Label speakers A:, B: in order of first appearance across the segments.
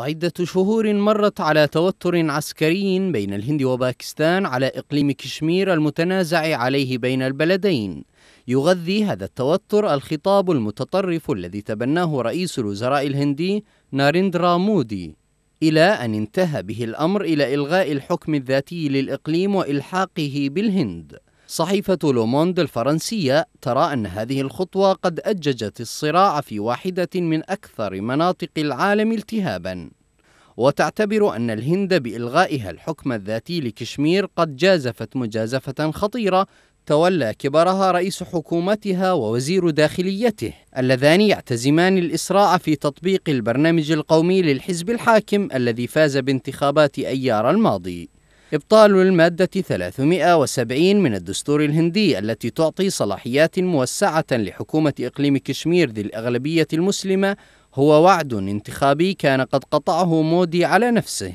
A: عدة شهور مرت على توتر عسكري بين الهند وباكستان على إقليم كشمير المتنازع عليه بين البلدين يغذي هذا التوتر الخطاب المتطرف الذي تبناه رئيس الوزراء الهندي ناريندرا مودي إلى أن انتهى به الأمر إلى إلغاء الحكم الذاتي للإقليم وإلحاقه بالهند صحيفة لوموند الفرنسية ترى أن هذه الخطوة قد أججت الصراع في واحدة من أكثر مناطق العالم التهابًا، وتعتبر أن الهند بإلغائها الحكم الذاتي لكشمير قد جازفت مجازفة خطيرة تولى كبرها رئيس حكومتها ووزير داخليته اللذان يعتزمان الإسراع في تطبيق البرنامج القومي للحزب الحاكم الذي فاز بانتخابات أيار الماضي إبطال المادة 370 من الدستور الهندي التي تعطي صلاحيات موسعة لحكومة إقليم كشمير ذي الأغلبية المسلمة هو وعد انتخابي كان قد قطعه مودي على نفسه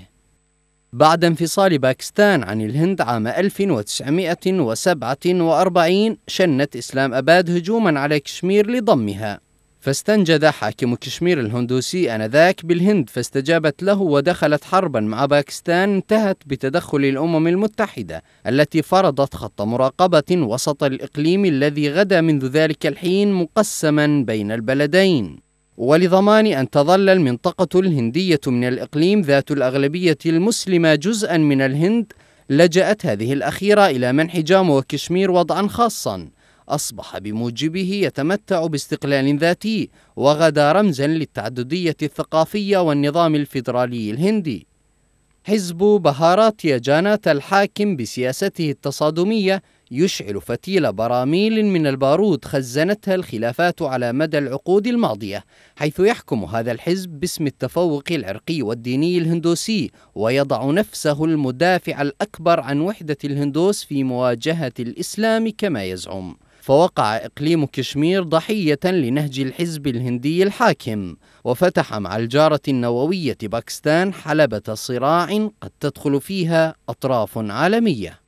A: بعد انفصال باكستان عن الهند عام 1947 شنت إسلام أباد هجوما على كشمير لضمها فاستنجد حاكم كشمير الهندوسي آنذاك بالهند فاستجابت له ودخلت حربا مع باكستان انتهت بتدخل الأمم المتحدة التي فرضت خط مراقبة وسط الإقليم الذي غدا منذ ذلك الحين مقسما بين البلدين ولضمان أن تظل المنطقة الهندية من الإقليم ذات الأغلبية المسلمة جزءا من الهند لجأت هذه الأخيرة إلى منح جامو وكشمير وضعا خاصا أصبح بموجبه يتمتع باستقلال ذاتي وغدا رمزا للتعددية الثقافية والنظام الفيدرالي الهندي حزب بهاراتيا جانات الحاكم بسياسته التصادمية يشعل فتيل براميل من البارود خزنتها الخلافات على مدى العقود الماضية حيث يحكم هذا الحزب باسم التفوق العرقي والديني الهندوسي ويضع نفسه المدافع الأكبر عن وحدة الهندوس في مواجهة الإسلام كما يزعم فوقع إقليم كشمير ضحية لنهج الحزب الهندي الحاكم وفتح مع الجارة النووية باكستان حلبة صراع قد تدخل فيها أطراف عالمية